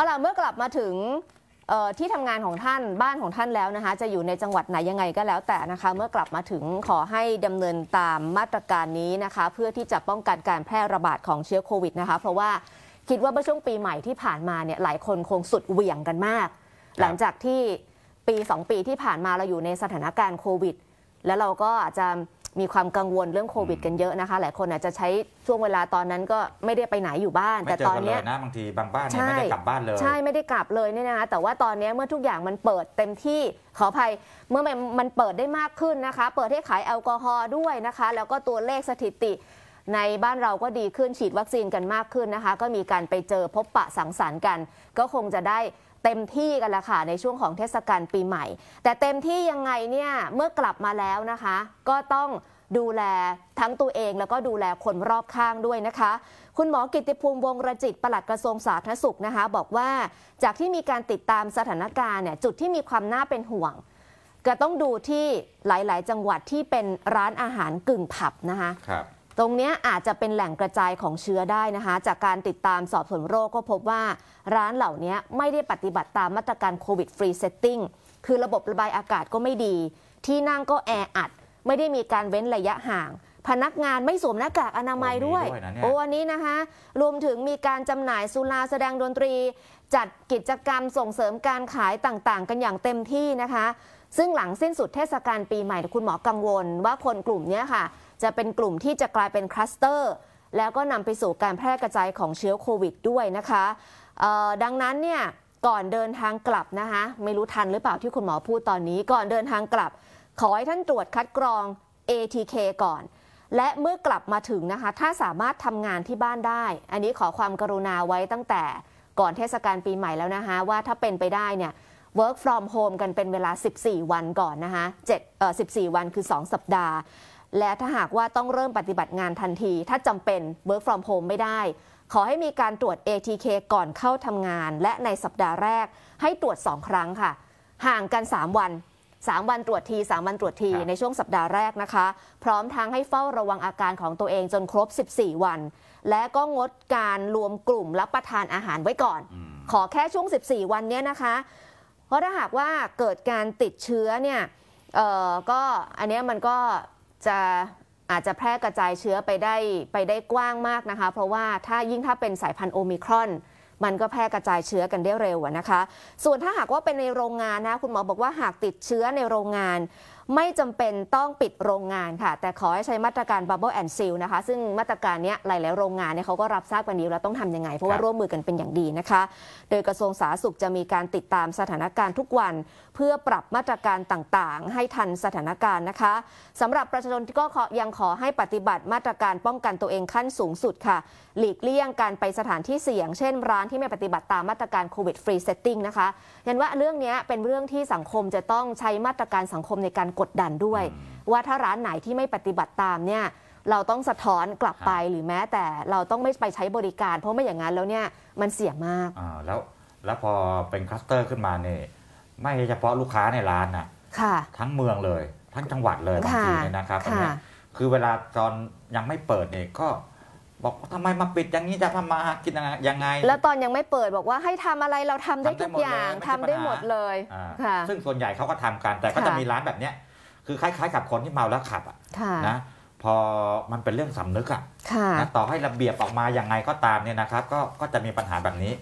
เอาล่ะเมื่อกลับมาถึงที่ทำงานของท่านบ้านของท่านแล้วนะคะจะอยู่ในจังหวัดไหนยังไงก็แล้วแต่นะคะเมื่อกลับมาถึงขอให้ดำเนินตามมาตรการนี้นะคะเพื่อที่จะป้องกันการแพร่ระบาดของเชื้อโควิดนะคะเพราะว่าคิดว่าเมื่อช่วงปีใหม่ที่ผ่านมาเนี่ยหลายคนคงสุดเหวี่ยงกันมาก หลังจากที่ปี2ปีที่ผ่านมาเราอยู่ในสถานการณ์โควิด แล้วเราก็อาจจะมีความกังวลเรื่องโควิดกันเยอะนะคะ หลายคนอาจจะใช้ช่วงเวลาตอนนั้นก็ไม่ได้ไปไหนอยู่บ้านแต่ตอนนี้นะบางที บางบ้านไม่ได้กลับบ้านเลยใช่ไม่ได้กลับเลยเนี่ยนะคะแต่ว่าตอนนี้เมื่อทุกอย่างมันเปิดเต็มที่ขออภัยเมื่อมันเปิดได้มากขึ้นนะคะ เปิดให้ขายแอลกอฮอล์ด้วยนะคะ แล้วก็ตัวเลขสถิติในบ้านเราก็ดีขึ้นฉีดวัคซีนกันมากขึ้นนะคะ ก็มีการไปเจอพบปะสังสรรค์กัน ก็คงจะได้เต็มที่กันละค่ะในช่วงของเทศกาลปีใหม่ แต่เต็มที่ยังไงเนี่ย เมื่อกลับมาแล้วนะคะ ก็ต้องดูแลทั้งตัวเองแล้วก็ดูแลคนรอบข้างด้วยนะคะ คุณหมอกิติภูมิวงระจิตปลัดกระทรวงสาธารณสุขนะคะบอกว่าจากที่มีการติดตามสถานการณ์เนี่ยจุดที่มีความน่าเป็นห่วง ก็ต้องดูที่หลาย ๆ จังหวัดที่เป็นร้านอาหารกึ่งผับนะคะตรงนี้อาจจะเป็นแหล่งกระจายของเชื้อได้นะคะ จากการติดตามสอบสวนโรคก็พบว่าร้านเหล่านี้ไม่ได้ปฏิบัติตามมาตรการโควิดฟรีเซตติ้งคือระบบระบายอากาศก็ไม่ดี ที่นั่งก็แออัด ไม่ได้มีการเว้นระยะห่าง พนักงานไม่สวมหน้ากากอนามัยด้วยโอ้อันนี้นะคะ รวมถึงมีการจำหน่ายสุราแสดงดนตรี จัดกิจกรรมส่งเสริมการขายต่างๆ กันอย่างเต็มที่นะคะ ซึ่งหลังสิ้นสุดเทศกาลปีใหม่คุณหมอกังวลว่าคนกลุ่มนี้ค่ะจะเป็นกลุ่มที่จะกลายเป็นคลัสเตอร์แล้วก็นำไปสู่การแพร่กระจายของเชื้อโควิดด้วยนะคะ ดังนั้นเนี่ยก่อนเดินทางกลับนะคะไม่รู้ทันหรือเปล่าที่คุณหมอพูดตอนนี้ก่อนเดินทางกลับ ขอให้ท่านตรวจคัดกรอง ATK ก่อน และเมื่อกลับมาถึงนะคะ ถ้าสามารถทำงานที่บ้านได้ อันนี้ขอความกรุณาไว้ตั้งแต่ ก่อนเทศกาลปีใหม่แล้วนะคะว่าถ้าเป็นไปได้เนี่ย work from home กันเป็นเวลา 14 วันก่อนนะคะ7เอ่อ14 วันคือ 2 สัปดาห์และถ้าหากว่าต้องเริ่มปฏิบัติงานทันที ถ้าจำเป็น work from home ไม่ได้ ขอให้มีการตรวจ ATK ก่อนเข้าทำงาน และในสัปดาห์แรกให้ตรวจ 2 ครั้งค่ะ ห่างกัน 3 วัน 3 วันตรวจที3วันตรวจทีในช่วงสัปดาห์แรกนะคะ พร้อมทั้งให้เฝ้าระวังอาการของตัวเองจนครบ 14 วัน และก็งดการรวมกลุ่มรับประทานอาหารไว้ก่อน ขอแค่ช่วง14วันนี้นะคะ เพราะถ้าหากว่าเกิดการติดเชื้อเนี่ยก็อันนี้มันก็จะอาจจะแพร่กระจายเชื้อไปได้ไปได้กว้างมากนะคะ เพราะว่าถ้ายิ่งถ้าเป็นสายพันธุ์โอมิครอนมันก็แพร่กระจายเชื้อกันได้เร็วนะคะ ส่วนถ้าหากว่าเป็นในโรงงานนะ คุณหมอบอกว่าหากติดเชื้อในโรงงานไม่จำเป็นต้องปิดโรงงานค่ะ แต่ขอให้ใช้มาตรการ Bubble and Seal นะคะซึ่งมาตรการนี้หลายๆโรงงานเนี่ยเขาก็รับทราบกันดีแล้วต้องทำยังไง เพราะว่าร่วมมือกันเป็นอย่างดีนะคะ โดยกระทรวงสาธารณสุขจะมีการติดตามสถานการณ์ทุกวันเพื่อปรับมาตรการต่างๆ ให้ทันสถานการณ์นะคะ สำหรับประชาชนก็ยังขอให้ปฏิบัติมาตรการป้องกันตัวเองขั้นสูงสุดค่ะ หลีกเลี่ยงการไปสถานที่เสี่ยง เช่นร้านที่ไม่ปฏิบัติตามมาตรการโควิดฟรีเซตติ้งนะคะยันว่าเรื่องนี้เป็นเรื่องที่สังคมจะต้องใช้มาตรการสังคมในการกดดันด้วย ว่าถ้าร้านไหนที่ไม่ปฏิบัติตามเนี่ยเราต้องสะท้อนกลับไปหรือแม้แต่เราต้องไม่ไปใช้บริการ เพราะไม่อย่างนั้นแล้วเนี่ยมันเสี่ยงมากอ่าแล้วแล้วพอเป็นคลัสเตอร์ขึ้นมาเนี่ยไม่เฉพาะลูกค้าในร้านนะค่ะ ทั้งเมืองเลยทั้งจังหวัดเลยบางทีเนยนะครับค่ะคือเวลาตอนยังไม่เปิดเนี่ยก็บอกทำไมมาปิด อย่างนี้จะทำมากินยังไง แล้วตอนยังไม่เปิดบอกว่าให้ทำอะไรเราทำได้ทุกอย่างทำได้หมดเลยค่ะซึ่งส่วนใหญ่เขาก็ทำกันแต่ก็จะมีร้านแบบเนี้ยคือคล้าย ๆกับคนที่เมาแล้วขับอ่ะนะพอมันเป็นเรื่องสำนึกอ่ะนะต่อให้ระเบียบออกมาอย่างไงก็ตามเนี่ยนะครับ ก็ก็จะมีปัญหาแบบนี้